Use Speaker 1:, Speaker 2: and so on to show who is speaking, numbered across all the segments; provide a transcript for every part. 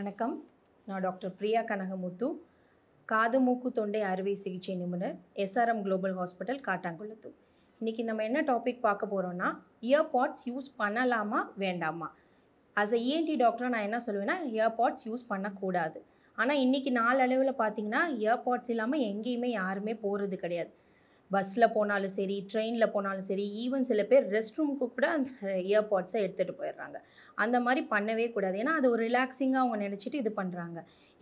Speaker 1: வணக்கம் நான் டாக்டர் பிரியா கனகமுத்து காது மூக்கு தொண்டை அறுவை சிகிச்சை நிபுணர் எஸ்ஆர்எம் குளோபல் ஹாஸ்பிட்டல் காட்டாங்குளத்து இன்றைக்கி நம்ம என்ன டாபிக் பார்க்க போகிறோன்னா இயர்பாட்ஸ் யூஸ் பண்ணலாமா வேண்டாமா அஸ் அ இஎன்டி e டாக்டராக நான் என்ன சொல்லுவேன்னா இயர்பாட்ஸ் யூஸ் பண்ணக்கூடாது ஆனால் இன்றைக்கி நாலளவில் பார்த்தீங்கன்னா இயர்பாட்ஸ் இல்லாமல் எங்கேயுமே யாருமே போகிறது கிடையாது பஸ்ஸில் போனாலும் சரி ட்ரெயினில் போனாலும் சரி ஈவன் சில பேர் ரெஸ்ட் ரூமுக்கு கூட அந்த இயர்பாட்ஸை எடுத்துகிட்டு போயிடுறாங்க அந்த மாதிரி பண்ணவே கூடாது ஏன்னா அது ஒரு ரிலாக்ஸிங்காக அவங்க நினச்சிட்டு இது பண்ணுறாங்க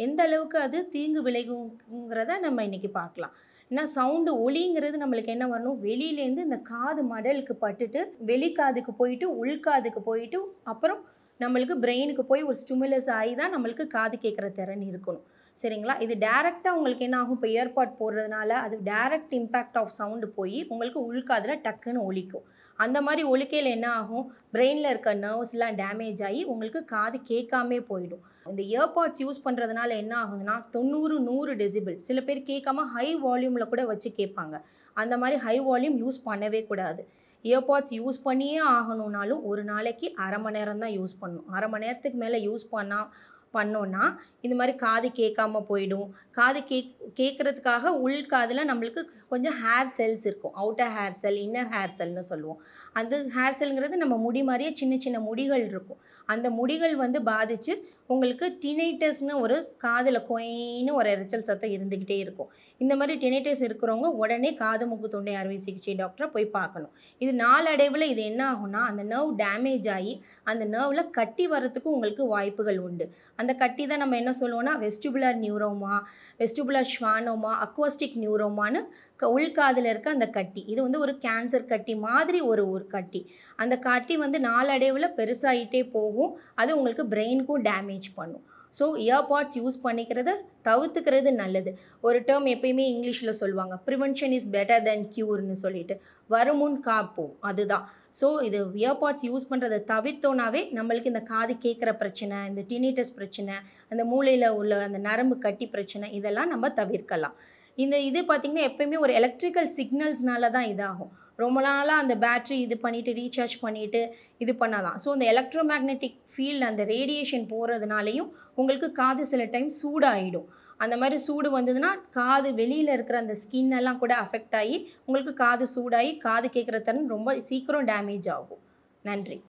Speaker 1: எந்த அளவுக்கு அது தீங்கு விளைவுங்கிறத நம்ம இன்றைக்கி பார்க்கலாம் ஏன்னா சவுண்டு ஒளிங்கிறது நம்மளுக்கு என்ன வரணும் வெளியிலேருந்து இந்த காது மடலுக்கு பட்டுட்டு வெளிக்காதுக்கு போயிட்டு உள்காதுக்கு போயிட்டு அப்புறம் நம்மளுக்கு பிரெயினுக்கு போய் ஒரு ஸ்டிமுலஸ் ஆகி தான் நம்மளுக்கு காது கேட்குற திறன் இருக்கணும் சரிங்களா இது டேரெக்டாக உங்களுக்கு என்ன ஆகும் இப்போ ஏர்பாட் போடுறதுனால அது டேரக்ட் இம்பேக்ட் ஆஃப் சவுண்டு போய் உங்களுக்கு உள்காதில் டக்குன்னு ஒழிக்கும் அந்த மாதிரி ஒழிக்கையில் என்ன ஆகும் பிரெயினில் இருக்க நர்வ்ஸ்லாம் டேமேஜ் ஆகி உங்களுக்கு காது கேட்காமே போயிடும் இந்த இயர்பாட்ஸ் யூஸ் பண்ணுறதுனால என்ன ஆகுதுன்னா தொண்ணூறு நூறு டெசிபிள் சில பேர் கேட்காம ஹை வால்யூமில் கூட வச்சு கேட்பாங்க அந்த மாதிரி ஹை வால்யூம் யூஸ் பண்ணவே கூடாது இயர்பாட்ஸ் யூஸ் பண்ணியே ஆகணும்னாலும் ஒரு நாளைக்கு அரை மணி நேரம் தான் யூஸ் பண்ணணும் அரை மணி நேரத்துக்கு மேலே யூஸ் பண்ணால் பண்ணோன்னா இது மாதிரி காது கேட்காம போயிடும் காது கேக் கேட்குறதுக்காக உள் காதில் நம்மளுக்கு கொஞ்சம் ஹேர் செல்ஸ் இருக்கும் outer hair cell inner hair செல்னு சொல்லுவோம் அந்த ஹேர் செல்ங்கிறது நம்ம முடி மாதிரியே சின்ன சின்ன முடிகள் இருக்கும் அந்த முடிகள் வந்து பாதித்து உங்களுக்கு டினைட்டஸ்னு ஒரு காதில் கொயின்னு ஒரு எரிச்சல் சத்தம் இருந்துக்கிட்டே இருக்கும் இந்த மாதிரி டினைட்டஸ் இருக்கிறவங்க உடனே காது மூக்கு தொண்டை அறுவை சிகிச்சை டாக்டரை போய் பார்க்கணும் இது நாளடைவில் இது என்ன ஆகும்னா அந்த நர்வ் டேமேஜ் ஆகி அந்த நர்வில் கட்டி வரத்துக்கும் உங்களுக்கு வாய்ப்புகள் உண்டு அந்த கட்டி தான் நம்ம என்ன சொல்லுவோம்னா vestibular neuroma vestibular schwannoma acoustic நியூரோமான்னு உள்காதில் இருக்க அந்த கட்டி இது வந்து ஒரு கேன்சர் கட்டி மாதிரி ஒரு ஒரு கட்டி அந்த கட்டி வந்து நாளடைவில் பெருசாகிட்டே போகும் அது உங்களுக்கு பிரெயினுக்கும் டேமேஜ் பண்ணும் ஸோ இயர்பாட்ஸ் யூஸ் பண்ணிக்கிறத தவிர்த்துக்கிறது நல்லது ஒரு டேர்ம் எப்பயுமே இங்கிலீஷில் சொல்லுவாங்க ப்ரிவென்ஷன் இஸ் பெட்டர் தென் க்யூர்னு சொல்லிட்டு வருமுன் காப்போம் அதுதான் ஸோ இது இயர்பாட்ஸ் யூஸ் பண்ணுறதை தவிர்த்தோனாவே நம்மளுக்கு இந்த காது கேட்குற பிரச்சனை இந்த டினிட்டஸ் பிரச்சனை அந்த மூளையில் உள்ள அந்த நரம்பு கட்டி பிரச்சனை இதெல்லாம் நம்ம தவிர்க்கலாம் இந்த இது பார்த்திங்கன்னா எப்பயுமே ஒரு எலக்ட்ரிக்கல் சிக்னல்ஸ்னால தான் இதாகும் ரொம்ப நாளாக அந்த பேட்ரி இது பண்ணிவிட்டு ரீசார்ஜ் பண்ணிவிட்டு இது பண்ணாதான் ஸோ அந்த எலக்ட்ரோ மேக்னெட்டிக் ஃபீல்டு அந்த ரேடியேஷன் போகிறதுனாலையும் உங்களுக்கு காது சில டைம் சூடாகிடும் அந்த மாதிரி சூடு வந்ததுன்னா காது வெளியில் இருக்கிற அந்த ஸ்கின் எல்லாம் கூட அஃபெக்ட் ஆகி உங்களுக்கு காது சூடாகி காது கேட்குற திறன் ரொம்ப சீக்கிரம் டேமேஜ் ஆகும் நன்றி